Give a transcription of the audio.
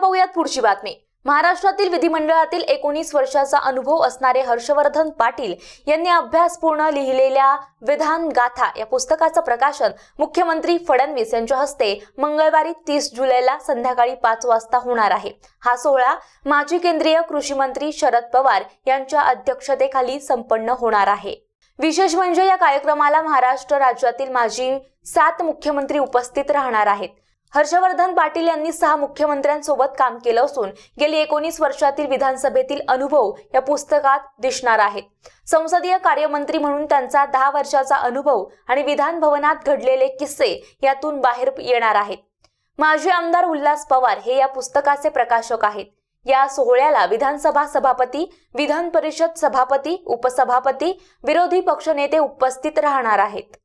पाहूयात पुढची बातमी महाराष्ट्रातील विधिमंडळातील एकोणीस वर्षाचा अनुभव असणारे हर्षवर्धन पाटील यांनी अभ्यासपूर्ण लिहिलेल्या विधान गाथा या पुस्तकाचं प्रकाशन मुख्यमंत्री फडणवीस यांच्या हस्ते मंगळवारी तीस जुलैला संध्याकाळी पाच वाजता होणार आहे हा सोहळा माजी केंद्रीय कृषी मंत्री शरद पवार यांच्या अध्यक्षतेखाली संपन्न होणार आहे विशेष म्हणजे या कार्यक्रमाला महाराष्ट्र राज्यातील माजी सात मुख्यमंत्री उपस्थित राहणार आहेत हर्षवर्धन पाटील यांनी सहा मुख्यमंत्र्यांसोबत काम केलं असून गेली एकोणीस वर्षातील विधानसभेतील अनुभव या पुस्तकात दिसणार आहेत संसदीय कार्यमंत्री म्हणून त्यांचा दहा वर्षाचा अनुभव आणि विधान भवनात घडलेले किस्से यातून बाहेर येणार आहेत माजी आमदार उल्हास पवार हे या पुस्तकाचे प्रकाशक आहेत या सोहळ्याला विधानसभा सभापती विधान परिषद सभापती उपसभापती विरोधी पक्षनेते उपस्थित राहणार आहेत